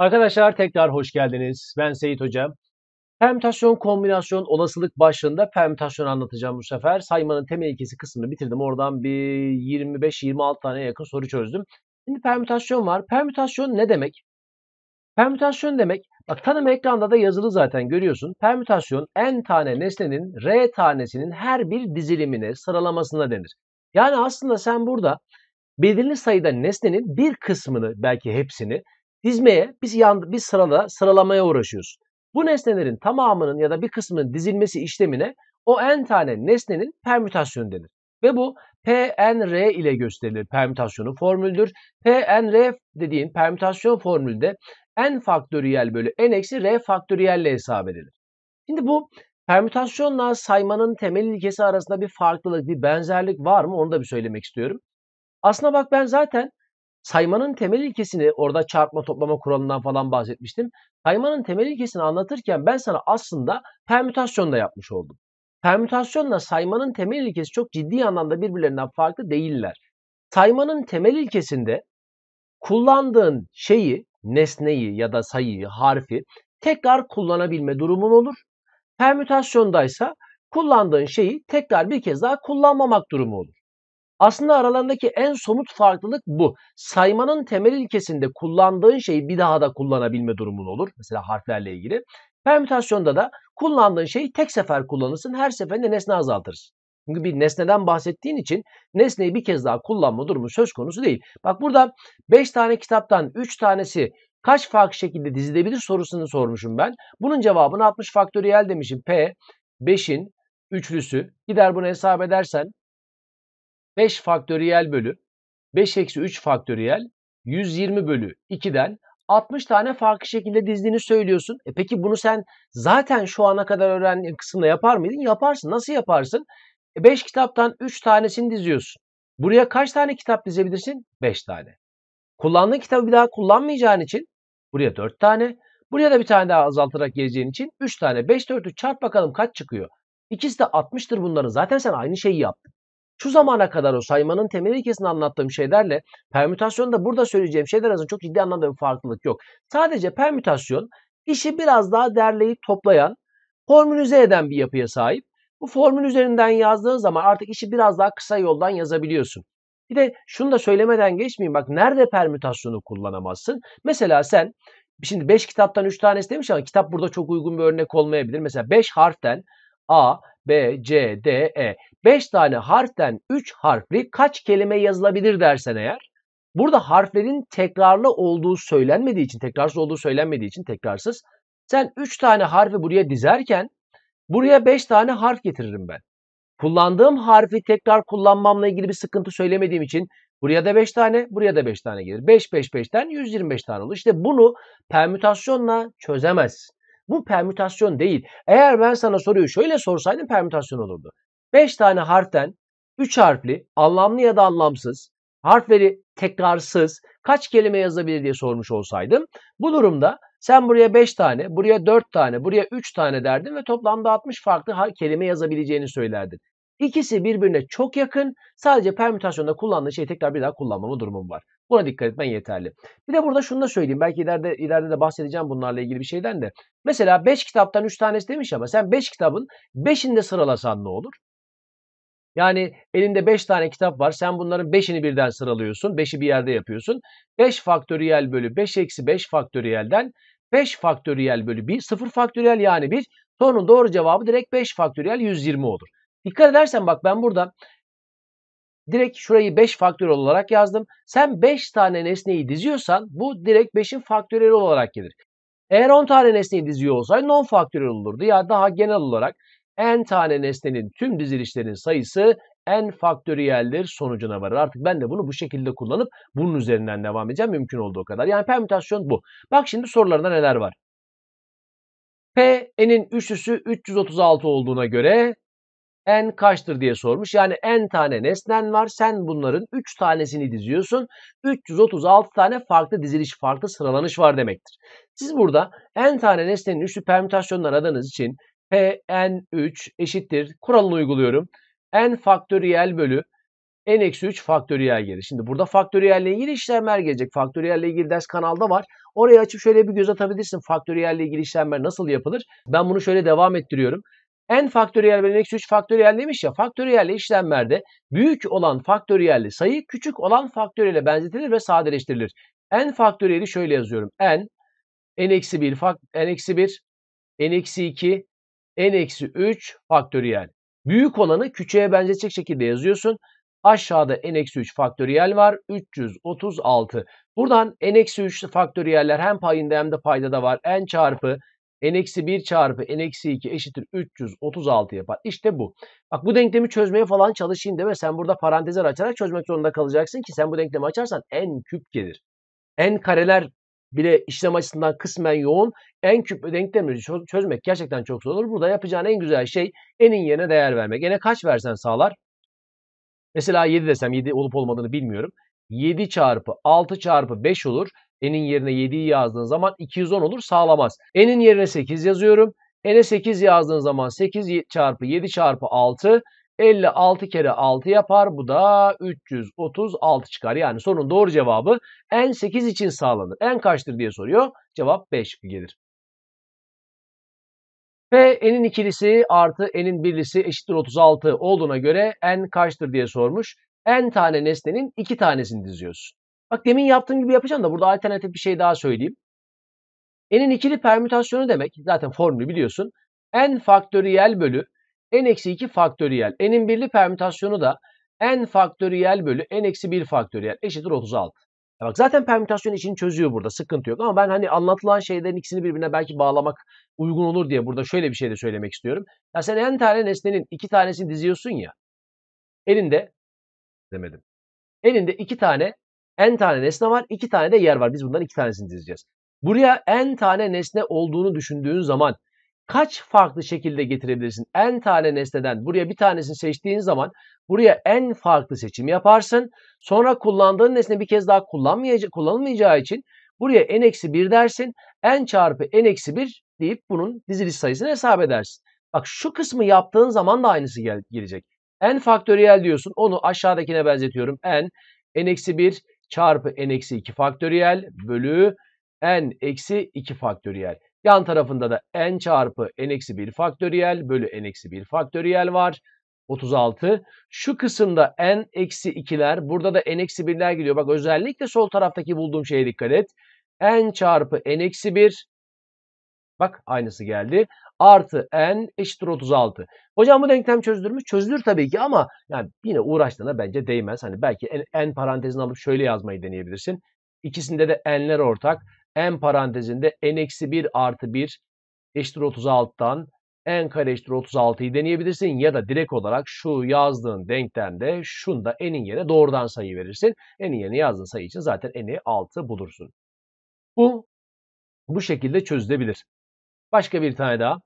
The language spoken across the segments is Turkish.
Arkadaşlar tekrar hoş geldiniz. Ben Seyit Hocam. Permütasyon kombinasyon olasılık başlığında permütasyon anlatacağım bu sefer. Saymanın temel ikisi kısmını bitirdim. Oradan bir 25-26 tane yakın soru çözdüm. Şimdi permütasyon var. Permütasyon ne demek? Permütasyon demek, bak tanım ekranda da yazılı zaten görüyorsun. Permütasyon n tane nesnenin r tanesinin her bir dizilimine, sıralamasına denir. Yani aslında sen burada belirli sayıda nesnenin bir kısmını, belki hepsini Dizmeye biz yan, biz sırala, sıralamaya uğraşıyoruz. Bu nesnelerin tamamının ya da bir kısmının dizilmesi işlemine o n tane nesnenin permütasyonu denir. Ve bu PNR ile gösterilir permütasyonu formüldür. PNR dediğin permütasyon formülde n faktöriyel bölü n eksi r faktöriyel ile hesap edilir. Şimdi bu permütasyonla saymanın temel ilkesi arasında bir farklılık, bir benzerlik var mı onu da bir söylemek istiyorum. Aslına bak ben zaten saymanın temel ilkesini orada çarpma toplama kuralından falan bahsetmiştim. Saymanın temel ilkesini anlatırken ben sana aslında permütasyon da yapmış oldum. Permütasyonla saymanın temel ilkesi çok ciddi anlamda birbirlerinden farklı değiller. Saymanın temel ilkesinde kullandığın şeyi, nesneyi ya da sayıyı, harfi tekrar kullanabilme durumun olur. Permütasyondaysa kullandığın şeyi tekrar bir kez daha kullanmamak durumu olur. Aslında aralarındaki en somut farklılık bu. Saymanın temel ilkesinde kullandığın şeyi bir daha da kullanabilme durumun olur. Mesela harflerle ilgili. Permütasyonda da kullandığın şeyi tek sefer kullanırsın. Her seferinde nesne azaltırız. Çünkü bir nesneden bahsettiğin için nesneyi bir kez daha kullanma durumu söz konusu değil. Bak burada 5 tane kitaptan 3 tanesi kaç farklı şekilde dizilebilir sorusunu sormuşum ben. Bunun cevabını 60 faktöriyel demişim. P 5'in üçlüsü. Gider bunu hesap edersen 5 faktöriyel bölü 5 eksi 3 faktöriyel 120 bölü 2'den 60 tane farklı şekilde dizdiğini söylüyorsun. E peki bunu sen zaten şu ana kadar öğrendiğin kısımda yapar mıydın? Yaparsın. Nasıl yaparsın? 5 e kitaptan 3 tanesini diziyorsun. Buraya kaç tane kitap dizebilirsin? 5 tane. Kullandığın kitabı bir daha kullanmayacağın için buraya 4 tane. Buraya da bir tane daha azaltarak geleceğin için 3 tane. 5, 4'ü çarp bakalım kaç çıkıyor. İkisi de 60'tır bunların. Zaten sen aynı şeyi yaptın şu zamana kadar o saymanın temel ilkesini anlattığım şeylerle permütasyonda burada söyleyeceğim şeyler arasında çok ciddi anlamda bir farklılık yok. Sadece permütasyon işi biraz daha derleyip toplayan, formülize eden bir yapıya sahip. Bu formül üzerinden yazdığın zaman artık işi biraz daha kısa yoldan yazabiliyorsun. Bir de şunu da söylemeden geçmeyeyim. Bak nerede permütasyonu kullanamazsın? Mesela sen şimdi 5 kitaptan 3 tanesi demiş ama kitap burada çok uygun bir örnek olmayabilir. Mesela 5 harften A, B, C, D, E. 5 tane harften 3 harfli kaç kelime yazılabilir dersen eğer burada harflerin tekrarlı olduğu söylenmediği için, tekrarsız olduğu söylenmediği için tekrarsız. Sen 3 tane harfi buraya dizerken buraya 5 tane harf getiririm ben. Kullandığım harfi tekrar kullanmamla ilgili bir sıkıntı söylemediğim için buraya da 5 tane, buraya da 5 tane gelir. 5 5 5'ten 125 tane olur. İşte bunu permütasyonla çözemez. Bu permütasyon değil. Eğer ben sana soruyu şöyle sorsaydım permütasyon olurdu. 5 tane harften 3 harfli, anlamlı ya da anlamsız, harfleri tekrarsız kaç kelime yazabilir diye sormuş olsaydım bu durumda sen buraya 5 tane, buraya 4 tane, buraya 3 tane derdin ve toplamda 60 farklı kelime yazabileceğini söylerdin. İkisi birbirine çok yakın. Sadece permütasyonda kullandığın şeyi tekrar bir daha kullanmama durumum var. Buna dikkat etmen yeterli. Bir de burada şunu da söyleyeyim. Belki ileride, ileride de bahsedeceğim bunlarla ilgili bir şeyden de. Mesela 5 kitaptan 3 tanesi demiş ama sen 5 beş kitabın 5'ini de sıralasan ne olur? Yani elinde 5 tane kitap var. Sen bunların 5'ini birden sıralıyorsun. 5'i bir yerde yapıyorsun. 5 faktöriyel bölü 5 eksi 5 faktöriyelden 5 faktöriyel bölü 1, 0 faktöriyel yani 1. Sorunun doğru cevabı direkt 5 faktöriyel 120 olur. Dikkat edersen bak ben burada direkt şurayı 5 faktörel olarak yazdım. Sen 5 tane nesneyi diziyorsan bu direkt 5'in faktöreli olarak gelir. Eğer 10 tane nesneyi diziyor olsaydı non faktörel olurdu ya daha genel olarak n tane nesnenin tüm dizilişlerin sayısı n faktöriyeldir sonucuna varır. Artık ben de bunu bu şekilde kullanıp bunun üzerinden devam edeceğim mümkün olduğu kadar. Yani permütasyon bu. Bak şimdi sorularında neler var. P n'in üçlüsü 336 olduğuna göre n kaçtır diye sormuş. Yani n tane nesnen var. Sen bunların 3 tanesini diziyorsun. 336 tane farklı diziliş, farklı sıralanış var demektir. Siz burada n tane nesnenin üçlü permütasyonunu aradığınız için Pn3 eşittir. Kuralını uyguluyorum. n faktöriyel bölü n-3 faktöriyel gelir. Şimdi burada faktöriyelle ilgili işlemler gelecek. Faktöriyelle ilgili ders kanalda var. Oraya açıp şöyle bir göz atabilirsin. Faktöriyelle ilgili işlemler nasıl yapılır? Ben bunu şöyle devam ettiriyorum n faktöriyel bölü eksi 3 faktöriyel demiş ya faktöriyel işlemlerde büyük olan faktöriyel sayı küçük olan faktöriyele benzetilir ve sadeleştirilir. n faktöriyeli şöyle yazıyorum. n n eksi 1 n eksi 1 n eksi 2 n eksi 3 faktöriyel. Büyük olanı küçüğe benzetecek şekilde yazıyorsun. Aşağıda n eksi 3 faktöriyel var. 336. Buradan n eksi 3 faktöriyeller hem payında hem de payda da var. n çarpı n-1 çarpı n-2 eşittir 336 yapar. İşte bu. Bak bu denklemi çözmeye falan çalışayım deme. Sen burada parantezler açarak çözmek zorunda kalacaksın ki sen bu denklemi açarsan n küp gelir. n kareler bile işlem açısından kısmen yoğun. En küp denklemi çözmek gerçekten çok zor olur. Burada yapacağın en güzel şey n'in yerine değer vermek. Gene kaç versen sağlar? Mesela 7 desem 7 olup olmadığını bilmiyorum. 7 çarpı 6 çarpı 5 olur. N'in yerine 7'yi yazdığın zaman 210 olur sağlamaz. N'in yerine 8 yazıyorum. N'e 8 yazdığın zaman 8 çarpı 7 çarpı 6 56 kere 6 yapar. Bu da 336 çıkar. Yani sorunun doğru cevabı n 8 için sağlanır. n kaçtır diye soruyor. Cevap 5 gelir. P n'in ikilisi artı n'in birlisi eşittir 36 olduğuna göre n kaçtır diye sormuş. n tane nesnenin 2 tanesini diziyorsun. Bak demin yaptığım gibi yapacağım da burada alternatif bir şey daha söyleyeyim. N'in ikili permütasyonu demek zaten formülü biliyorsun. N faktöriyel bölü N eksi 2 faktöriyel. N'in birli permütasyonu da N faktöriyel bölü N eksi 1 faktöriyel eşittir 36. Ya bak zaten permütasyon için çözüyor burada. Sıkıntı yok. Ama ben hani anlatılan şeylerin ikisini birbirine belki bağlamak uygun olur diye burada şöyle bir şey de söylemek istiyorum. Ya sen en tane nesnenin iki tanesini diziyorsun ya. Elinde demedim. Elinde iki tane n tane nesne var, iki tane de yer var. Biz bundan iki tanesini dizeceğiz. Buraya n tane nesne olduğunu düşündüğün zaman kaç farklı şekilde getirebilirsin? N tane nesneden buraya bir tanesini seçtiğin zaman buraya en farklı seçim yaparsın. Sonra kullandığın nesne bir kez daha kullanmayacak, kullanılmayacağı için buraya n-1 dersin. n çarpı n-1 deyip bunun diziliş sayısını hesap edersin. Bak şu kısmı yaptığın zaman da aynısı gel gelecek. n faktöriyel diyorsun. Onu aşağıdakine benzetiyorum. n, n-1, çarpı n eksi 2 faktöriyel bölü n eksi 2 faktöriyel. Yan tarafında da n çarpı n eksi 1 faktöriyel bölü n eksi 1 faktöriyel var. 36. Şu kısımda n eksi 2'ler burada da n eksi 1'ler gidiyor. Bak özellikle sol taraftaki bulduğum şeye dikkat et. n çarpı n eksi 1 Bak aynısı geldi. Artı n eşittir 36. Hocam bu denklem çözülür mü? Çözülür tabii ki ama yani yine uğraştığına bence değmez. Hani belki n, n parantezini alıp şöyle yazmayı deneyebilirsin. İkisinde de n'ler ortak. n parantezinde n-1 eksi artı 1 eşittir 36'dan n kare eşittir 36'yı deneyebilirsin ya da direkt olarak şu yazdığın denklemde şunda n'in yerine doğrudan sayı verirsin. n'in yerine yazdığın sayı için zaten n'i 6 bulursun. Bu bu şekilde çözülebilir. Başka bir tane daha.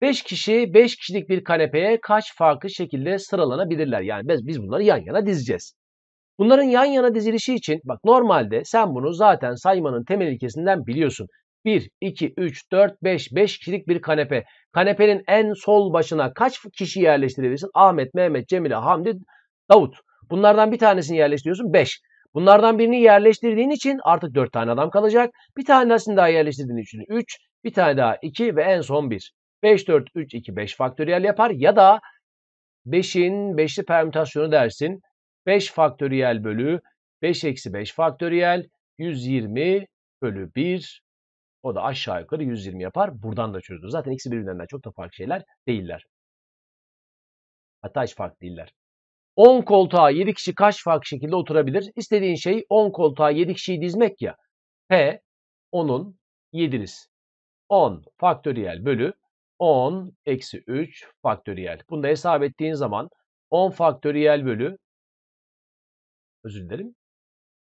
5 kişi 5 kişilik bir kanepeye kaç farklı şekilde sıralanabilirler? Yani biz, biz bunları yan yana dizeceğiz. Bunların yan yana dizilişi için bak normalde sen bunu zaten saymanın temel ilkesinden biliyorsun. 1, 2, 3, 4, 5, 5 kişilik bir kanepe. Kanepenin en sol başına kaç kişi yerleştirebilirsin? Ahmet, Mehmet, Cemile, Hamdi, Davut. Bunlardan bir tanesini yerleştiriyorsun 5. Bunlardan birini yerleştirdiğin için artık 4 tane adam kalacak. Bir tanesini daha yerleştirdiğin için 3, bir tane daha 2 ve en son 1. 5, 4, 3, 2, 5 faktöriyel yapar ya da 5'in 5'li permütasyonu dersin. 5 faktöriyel bölü 5 eksi 5 faktöriyel 120 bölü 1 o da aşağı yukarı 120 yapar. Buradan da çözdünüz. Zaten ikisi birbirinden çok da farklı şeyler değiller. Hatta hiç farklı değiller. 10 koltuğa 7 kişi kaç farklı şekilde oturabilir? İstediğin şey 10 koltuğa 7 kişiyi dizmek ya. P 10'un 7'niz. 10 faktöriyel bölü 10 eksi 3 faktöriyel. Bunu da hesap ettiğin zaman 10 faktöriyel bölü özür dilerim.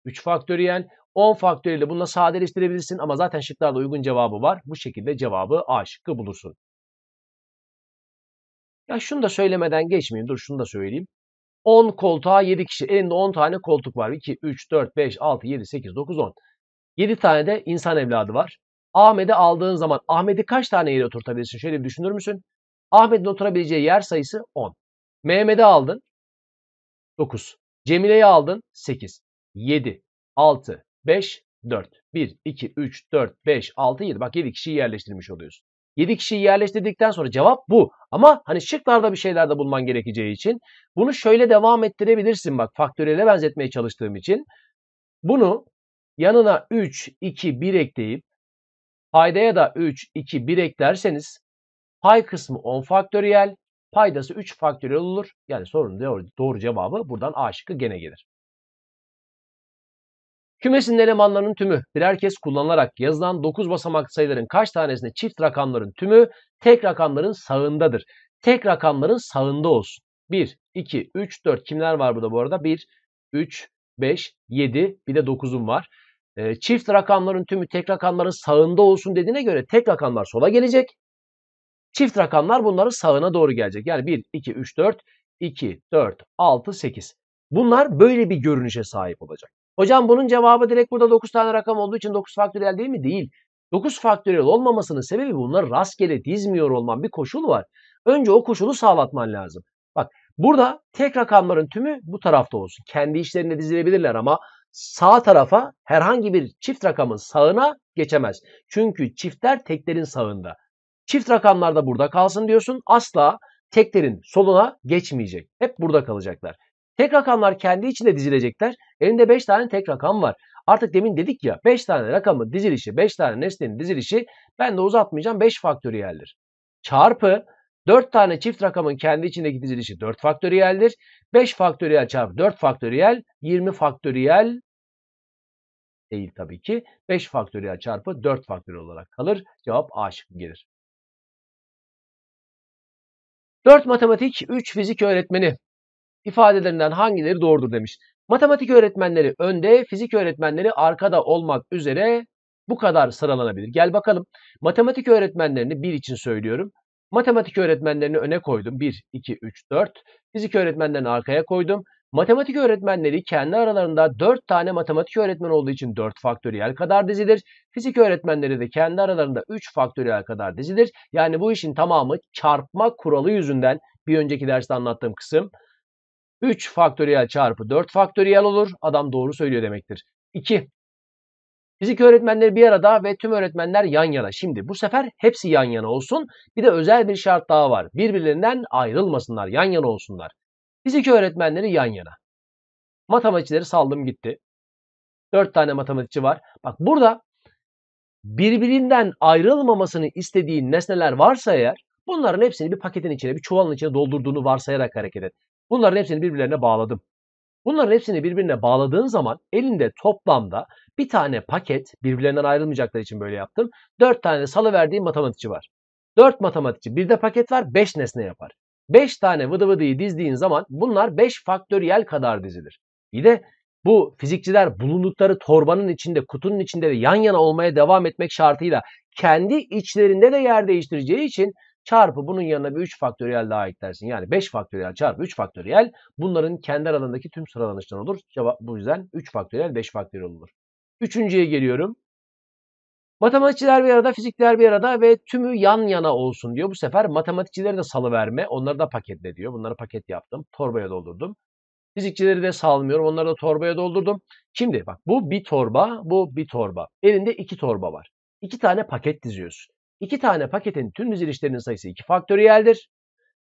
3 faktöriyel 10 faktöriyeli bununla sadeleştirebilirsin ama zaten şıklarda uygun cevabı var. Bu şekilde cevabı A şıkkı bulursun. Ya şunu da söylemeden geçmeyeyim. Dur şunu da söyleyeyim. 10 koltuğa 7 kişi. Elinde 10 tane koltuk var. 2, 3, 4, 5, 6, 7, 8, 9, 10. 7 tane de insan evladı var. Ahmet'i aldığın zaman Ahmet'i kaç tane yere oturtabilirsin? Şöyle bir düşünür müsün? Ahmet'in oturabileceği yer sayısı 10. Mehmet'i aldın 9. Cemile'yi aldın 8. 7, 6, 5, 4. 1, 2, 3, 4, 5, 6, 7. Bak 7 kişiyi yerleştirmiş oluyorsun. 7 kişiyi yerleştirdikten sonra cevap bu. Ama hani şıklarda bir şeyler de bulman gerekeceği için bunu şöyle devam ettirebilirsin bak faktöriyele benzetmeye çalıştığım için. Bunu yanına 3, 2, 1 ekleyip paydaya da 3, 2, 1 eklerseniz pay kısmı 10 faktöriyel, paydası 3 faktöriyel olur. Yani sorunun doğru, doğru cevabı buradan A şıkkı gene gelir. Kümesin elemanlarının tümü birer kez kullanılarak yazılan 9 basamak sayıların kaç tanesinde çift rakamların tümü tek rakamların sağındadır. Tek rakamların sağında olsun. 1, 2, 3, 4 kimler var burada bu arada? 1, 3, 5, 7 bir de 9'um var. E, çift rakamların tümü tek rakamların sağında olsun dediğine göre tek rakamlar sola gelecek. Çift rakamlar bunları sağına doğru gelecek. Yani 1, 2, 3, 4, 2, 4, 6, 8. Bunlar böyle bir görünüşe sahip olacak. Hocam bunun cevabı direkt burada 9 tane rakam olduğu için 9 faktöriyel değil mi? Değil. 9 faktöriyel olmamasının sebebi bunları rastgele dizmiyor olman bir koşul var. Önce o koşulu sağlatman lazım. Bak burada tek rakamların tümü bu tarafta olsun. Kendi işlerinde dizilebilirler ama sağ tarafa herhangi bir çift rakamın sağına geçemez. Çünkü çiftler teklerin sağında. Çift rakamlar da burada kalsın diyorsun. Asla teklerin soluna geçmeyecek. Hep burada kalacaklar. Tek rakamlar kendi içinde dizilecekler. Elinde 5 tane tek rakam var. Artık demin dedik ya 5 tane rakamın dizilişi, 5 tane nesnenin dizilişi ben de uzatmayacağım 5 faktöriyeldir. Çarpı 4 tane çift rakamın kendi içindeki dizilişi 4 faktöriyeldir. 5 faktöriyel çarpı 4 faktöriyel 20 faktöriyel değil tabii ki. 5 faktöriyel çarpı 4 faktöriyel olarak kalır. Cevap A şıkkı gelir. 4 matematik, 3 fizik öğretmeni ifadelerinden hangileri doğrudur demiş. Matematik öğretmenleri önde, fizik öğretmenleri arkada olmak üzere bu kadar sıralanabilir. Gel bakalım. Matematik öğretmenlerini bir için söylüyorum. Matematik öğretmenlerini öne koydum. 1, 2, 3, 4. Fizik öğretmenlerini arkaya koydum. Matematik öğretmenleri kendi aralarında 4 tane matematik öğretmen olduğu için 4 faktöriyel kadar dizilir. Fizik öğretmenleri de kendi aralarında 3 faktöriyel kadar dizilir. Yani bu işin tamamı çarpma kuralı yüzünden bir önceki derste anlattığım kısım 3 faktöriyel çarpı 4 faktöriyel olur. Adam doğru söylüyor demektir. 2. Fizik öğretmenleri bir arada ve tüm öğretmenler yan yana. Şimdi bu sefer hepsi yan yana olsun. Bir de özel bir şart daha var. Birbirlerinden ayrılmasınlar, yan yana olsunlar. Fizik öğretmenleri yan yana. Matematikçileri saldım gitti. 4 tane matematikçi var. Bak burada birbirinden ayrılmamasını istediğin nesneler varsa eğer bunların hepsini bir paketin içine, bir çuvalın içine doldurduğunu varsayarak hareket et. Bunların hepsini birbirlerine bağladım. Bunların hepsini birbirine bağladığın zaman elinde toplamda bir tane paket, birbirlerinden ayrılmayacaklar için böyle yaptım. Dört tane salı verdiğim matematikçi var. Dört matematikçi, bir de paket var, beş nesne yapar. Beş tane vıdı vıdıyı dizdiğin zaman bunlar beş faktöriyel kadar dizilir. Bir de bu fizikçiler bulundukları torbanın içinde, kutunun içinde de yan yana olmaya devam etmek şartıyla kendi içlerinde de yer değiştireceği için Çarpı bunun yanına bir 3 faktöriyel daha eklersin. Yani 5 faktöriyel çarpı 3 faktöriyel bunların kendi aralarındaki tüm sıralanıştan olur. Cevap bu yüzden 3 faktöriyel 5 faktöriyel olur. Üçüncüye geliyorum. Matematikçiler bir arada, fizikler bir arada ve tümü yan yana olsun diyor. Bu sefer matematikçileri de salıverme, onları da paketle diyor. Bunları paket yaptım, torbaya doldurdum. Fizikçileri de salmıyorum, onları da torbaya doldurdum. Şimdi bak bu bir torba, bu bir torba. Elinde iki torba var. İki tane paket diziyorsun. İki tane paketin tüm dizilişlerinin sayısı 2 faktöriyeldir.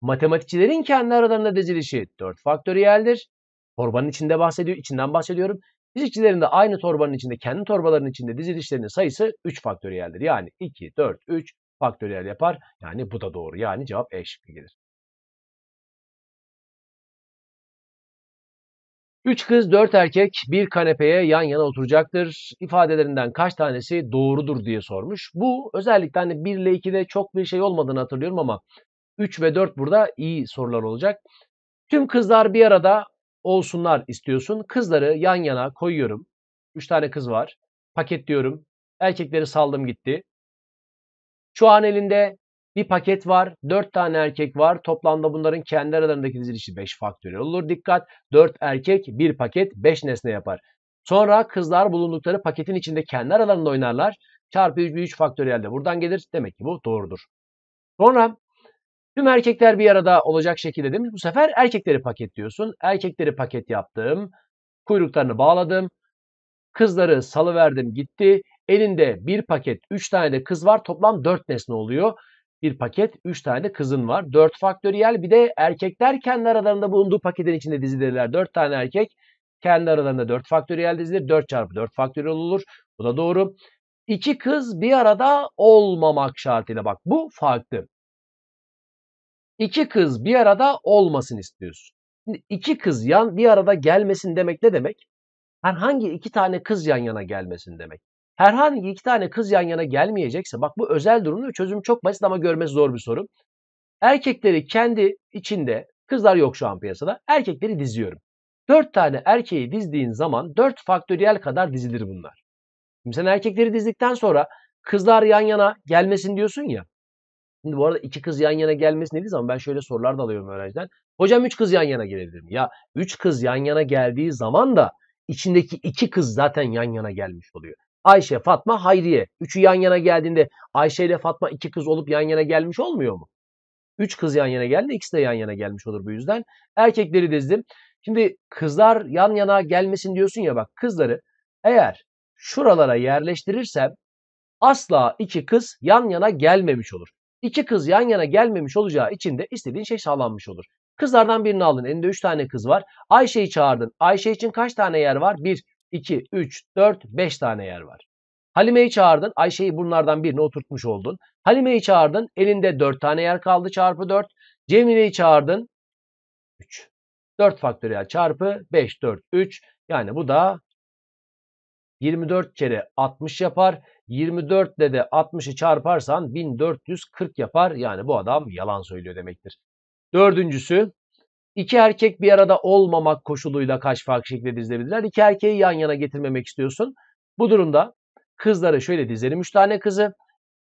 Matematikçilerin kendi aralarında dizilişi 4 faktöriyeldir. Torbanın içinde bahsediyor, içinden bahsediyorum. Fizikçilerin de aynı torbanın içinde, kendi torbalarının içinde dizilişlerinin sayısı 3 faktöriyeldir. Yani 2, 4, 3 faktöriyel yapar. Yani bu da doğru. Yani cevap E şıkkı gelir. Üç kız dört erkek bir kanepeye yan yana oturacaktır. İfadelerinden kaç tanesi doğrudur diye sormuş. Bu özellikle hani 1 ile 2'de çok bir şey olmadığını hatırlıyorum ama 3 ve 4 burada iyi sorular olacak. Tüm kızlar bir arada olsunlar istiyorsun. Kızları yan yana koyuyorum. 3 tane kız var. Paketliyorum. Erkekleri saldım gitti. Şu an elinde bir paket var, 4 tane erkek var. Toplamda bunların kendi aralarındaki dizilişi 5 faktöriyel olur. Dikkat, 4 erkek, 1 paket, 5 nesne yapar. Sonra kızlar bulundukları paketin içinde kendi aralarında oynarlar. Çarpı 3 bir 3 faktöriyel de buradan gelir. Demek ki bu doğrudur. Sonra tüm erkekler bir arada olacak şekilde demiş. Bu sefer erkekleri paketliyorsun. Erkekleri paket yaptım. Kuyruklarını bağladım. Kızları salıverdim gitti. Elinde bir paket 3 tane de kız var. Toplam 4 nesne oluyor bir paket, 3 tane de kızın var. 4 faktöriyel bir de erkekler kendi aralarında bulunduğu paketin içinde dizilirler. 4 tane erkek kendi aralarında 4 faktöriyel dizilir. 4 çarpı 4 faktöriyel olur. Bu da doğru. İki kız bir arada olmamak şartıyla bak bu farklı. İki kız bir arada olmasın istiyorsun. Şimdi iki kız yan bir arada gelmesin demek ne demek? Herhangi iki tane kız yan yana gelmesin demek. Herhangi iki tane kız yan yana gelmeyecekse bak bu özel durumda çözüm çok basit ama görmesi zor bir soru. Erkekleri kendi içinde kızlar yok şu an piyasada erkekleri diziyorum. Dört tane erkeği dizdiğin zaman dört faktöriyel kadar dizilir bunlar. Şimdi sen erkekleri dizdikten sonra kızlar yan yana gelmesin diyorsun ya. Şimdi bu arada iki kız yan yana gelmesin dediği zaman ben şöyle sorular da alıyorum öğrenciden. Hocam üç kız yan yana gelebilir mi? Ya üç kız yan yana geldiği zaman da içindeki iki kız zaten yan yana gelmiş oluyor. Ayşe, Fatma, Hayriye. Üçü yan yana geldiğinde Ayşe ile Fatma iki kız olup yan yana gelmiş olmuyor mu? Üç kız yan yana geldi, ikisi de yan yana gelmiş olur bu yüzden. Erkekleri dizdim. Şimdi kızlar yan yana gelmesin diyorsun ya bak kızları eğer şuralara yerleştirirsem asla iki kız yan yana gelmemiş olur. İki kız yan yana gelmemiş olacağı için de istediğin şey sağlanmış olur. Kızlardan birini aldın. Elinde 3 tane kız var. Ayşe'yi çağırdın. Ayşe için kaç tane yer var? 1, 2, 3, 4, 5 tane yer var. Halime'yi çağırdın. Ayşe'yi bunlardan birine oturtmuş oldun. Halime'yi çağırdın. Elinde 4 tane yer kaldı çarpı 4. Cemile'yi çağırdın. 3. 4 faktöriyel çarpı 5, 4, 3. Yani bu da 24 kere 60 yapar. 24 ile de 60'ı çarparsan 1440 yapar. Yani bu adam yalan söylüyor demektir. Dördüncüsü İki erkek bir arada olmamak koşuluyla kaç farklı şekilde dizilebilirler. İki erkeği yan yana getirmemek istiyorsun. Bu durumda kızlara şöyle dizelim üç tane kızı.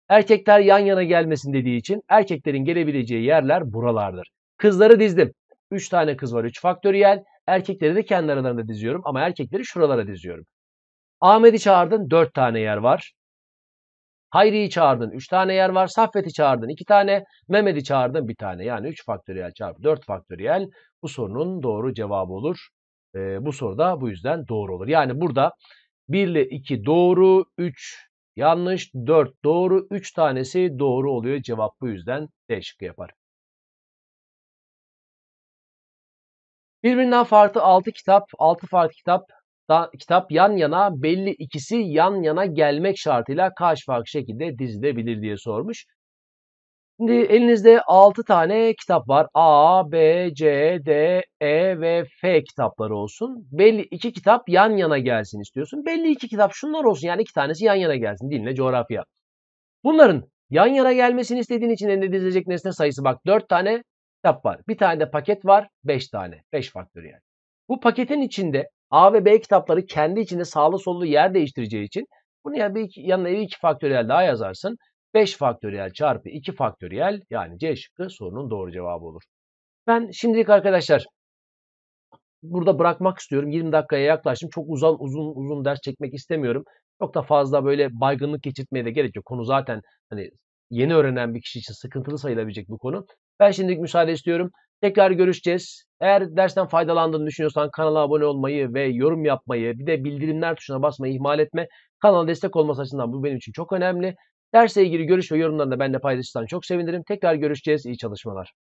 Erkekler yan yana gelmesin dediği için erkeklerin gelebileceği yerler buralardır. Kızları dizdim. Üç tane kız var üç faktöriyel. Erkekleri de kendi aralarında diziyorum ama erkekleri şuralara diziyorum. Ahmet'i çağırdın dört tane yer var. Hayri'yi çağırdın üç tane yer var. Saffet'i çağırdın iki tane. Mehmet'i çağırdın bir tane. Yani üç faktöriyel çarpı dört faktöriyel bu sorunun doğru cevabı olur. E, bu soru da bu yüzden doğru olur. Yani burada 1 ile 2 doğru, 3 yanlış, 4 doğru, 3 tanesi doğru oluyor. Cevap bu yüzden D şıkkı yapar. Birbirinden farklı 6 kitap, 6 farklı kitap da, kitap yan yana belli ikisi yan yana gelmek şartıyla karşı farklı şekilde dizilebilir diye sormuş. Şimdi elinizde 6 tane kitap var. A, B, C, D, E ve F kitapları olsun. Belli iki kitap yan yana gelsin istiyorsun. Belli iki kitap şunlar olsun yani iki tanesi yan yana gelsin. Dinle coğrafya. Bunların yan yana gelmesini istediğin için elinde dizilecek nesne sayısı bak 4 tane kitap var. Bir tane de paket var 5 tane. 5 faktör yani. Bu paketin içinde A ve B kitapları kendi içinde sağlı sollu yer değiştireceği için bunu ya bir yanına bir iki faktöriyel daha yazarsın. 5 faktöriyel çarpı 2 faktöriyel yani C şıkkı sorunun doğru cevabı olur. Ben şimdilik arkadaşlar burada bırakmak istiyorum. 20 dakikaya yaklaştım. Çok uzun uzun uzun ders çekmek istemiyorum. Çok da fazla böyle baygınlık geçirtmeye de gerek yok. Konu zaten hani yeni öğrenen bir kişi için sıkıntılı sayılabilecek bu konu. Ben şimdilik müsaade istiyorum. Tekrar görüşeceğiz. Eğer dersten faydalandığını düşünüyorsan kanala abone olmayı ve yorum yapmayı bir de bildirimler tuşuna basmayı ihmal etme. Kanala destek olması açısından bu benim için çok önemli. Derse ilgili görüş ve yorumlarını da benimle paylaşırsan çok sevinirim. Tekrar görüşeceğiz. İyi çalışmalar.